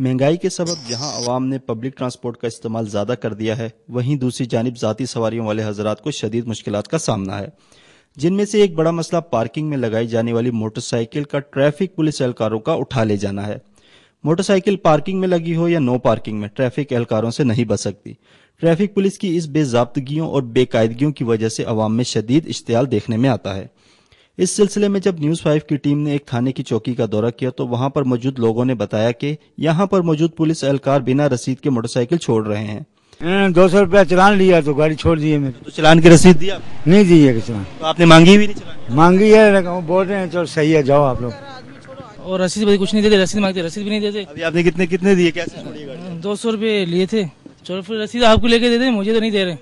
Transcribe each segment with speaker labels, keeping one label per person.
Speaker 1: महंगाई के सबब जहां आवाम ने पब्लिक ट्रांसपोर्ट का इस्तेमाल ज़्यादा कर दिया है वहीं दूसरी जानब ज़ाती सवारियों वाले हजरात को शदीद मुश्किल का सामना है जिनमें से एक बड़ा मसला पार्किंग में लगाई जाने वाली मोटरसाइकिल का ट्रैफिक पुलिस एहलकारों का उठा ले जाना है मोटरसाइकिल पार्किंग में लगी हो या नो पार्किंग में ट्रैफिक एहलकारों से नहीं बच सकती ट्रैफिक पुलिस की इस बेजाबतगियों और बेकायदगियों की वजह से अवाम में शदीद इश्तियाल देखने में आता है इस सिलसिले में जब न्यूज फाइव की टीम ने एक थाने की चौकी का दौरा किया तो वहां पर मौजूद लोगों ने बताया कि यहाँ पर मौजूद पुलिस एहलकार बिना रसीद के मोटरसाइकिल छोड़ रहे हैं हाँ, दो सौ रूपया चलान लिया तो गाड़ी छोड़ दिए मेरे तो चलान की रसीद दिया नहीं दी है चलान तो आपने मांगी भी नहीं चलान मांगी है बोल रहे हैं चलो सही है जाओ आप लोग और रसीद भी कुछ नहीं देते रसीद मांगते रसीद भी नहीं देते अभी आपने कितने कितने दिए कैसे दो सौ रूपये लिए थे चलो फिर रसीद आपको लेके दे दे मुझे तो नहीं दे रहे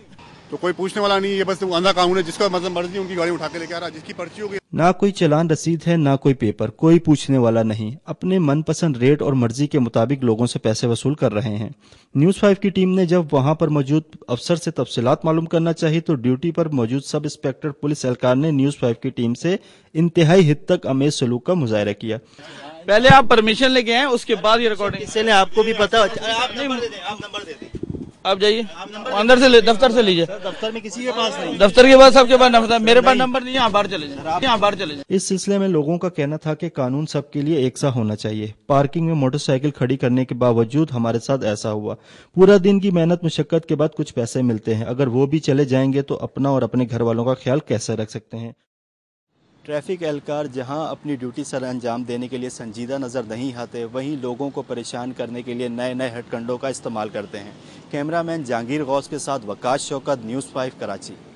Speaker 1: तो कोई पूछने वाला नहीं ये बस तो अंधा कानून है जिसका मतलब मर्जी उनकी गाड़ी उठा के लेके आ रहा है जिसकी पर्ची होगी ना कोई चलान रसीद है ना कोई पेपर कोई पूछने वाला नहीं अपने मनपसंद रेट और मर्जी के मुताबिक लोगों से पैसे वसूल कर रहे हैं न्यूज फाइव की टीम ने जब वहां पर मौजूद अफसर से तफसीत मालूम करना चाहिए तो ड्यूटी पर मौजूद सब इंस्पेक्टर पुलिस एहलकार ने न्यूज फाइव की टीम से इंतहाई हित तक अमेज सलूक का मुजाहरा किया पहले आप परमिशन लेके आए उसके बाद ये रिकॉर्डिंग आपको भी पता आप नंबर दे आप जाइए अंदर से दफ्तर से लीजिए दफ्तर में किसी के पास नहीं दफ्तर के पास सबके पास नंबर मेरे पास नंबर नहीं है बाहर चले जाए यहाँ बाहर चले जाए इस सिलसिले में लोगों का कहना था कि कानून सबके लिए एक सा होना चाहिए पार्किंग में मोटरसाइकिल खड़ी करने के बावजूद हमारे साथ ऐसा हुआ पूरा दिन की मेहनत मुशक्कत के बाद कुछ पैसे मिलते हैं अगर वो भी चले जाएंगे तो अपना और अपने घर वालों का ख्याल कैसे रख सकते हैं ट्रैफिक एहलकार जहां अपनी ड्यूटी सर अंजाम देने के लिए संजीदा नज़र नहीं आते वहीं लोगों को परेशान करने के लिए नए नए हटकंडों का इस्तेमाल करते हैं कैमरामैन जहांगीर गौस के साथ वकाश शौकत न्यूज़ फाइव कराची